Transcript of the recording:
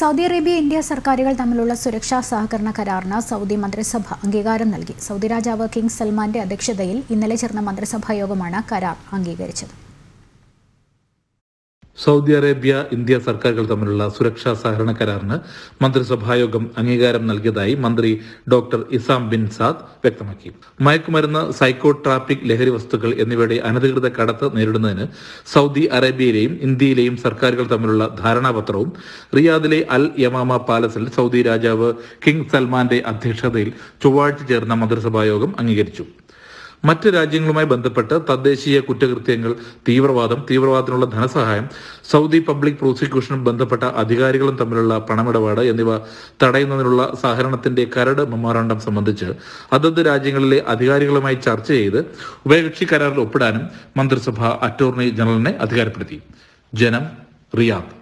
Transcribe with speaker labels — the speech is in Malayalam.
Speaker 1: സൗദി അറേബ്യ ഇന്ത്യ സർക്കാരുകൾ തമ്മിലുള്ള സുരക്ഷാ സഹകരണ കരാറിന് സൗദി മന്ത്രിസഭ അംഗീകാരം നൽകി സൗദി രാജാവ് കിങ് സൽമാന്റെ അധ്യക്ഷതയിൽ ഇന്നലെ ചേർന്ന മന്ത്രിസഭാ യോഗമാണ് കരാർ അംഗീകരിച്ചത്
Speaker 2: സൗദി അറേബ്യ ഇന്ത്യ സർക്കാരുകൾ തമ്മിലുള്ള സുരക്ഷാ സഹകരണ കരാറിന് മന്ത്രിസഭായോഗം അംഗീകാരം നൽകിയതായി മന്ത്രി ഡോക്ടർ ഇസാം ബിൻ സാദ് വ്യക്തമാക്കി മയക്കുമരുന്ന് സൈക്കോ ട്രാഫിക് ലഹരി വസ്തുക്കൾ എന്നിവയുടെ അനധികൃത കടത്ത് നേരിടുന്നതിന് സൗദി അറേബ്യയിലെയും ഇന്ത്യയിലെയും സർക്കാരുകൾ തമ്മിലുള്ള ധാരണാപത്രവും റിയാദിലെ അൽ യമാമ പാലസിൽ സൗദി രാജാവ് കിങ് സൽമാന്റെ അധ്യക്ഷതയിൽ ചൊവ്വാഴ്ച ചേർന്ന മന്ത്രിസഭായോഗം അംഗീകരിച്ചു മറ്റ് രാജ്യങ്ങളുമായി ബന്ധപ്പെട്ട് തദ്ദേശീയ കുറ്റകൃത്യങ്ങൾ തീവ്രവാദം തീവ്രവാദത്തിനുള്ള ധനസഹായം സൗദി പബ്ലിക് പ്രോസിക്യൂഷനും ബന്ധപ്പെട്ട അധികാരികളും തമ്മിലുള്ള പണമിടപാട് എന്നിവ തടയുന്നതിനുള്ള സഹകരണത്തിന്റെ കരട് മെമ്മോറാണ്ടം സംബന്ധിച്ച് അതത് രാജ്യങ്ങളിലെ അധികാരികളുമായി ചർച്ച ചെയ്ത് ഉഭയകക്ഷി കരാറിൽ ഒപ്പിടാനും മന്ത്രിസഭ അറ്റോർണി ജനറലിനെ അധികാരപ്പെടുത്തി ജനം റിയാദ്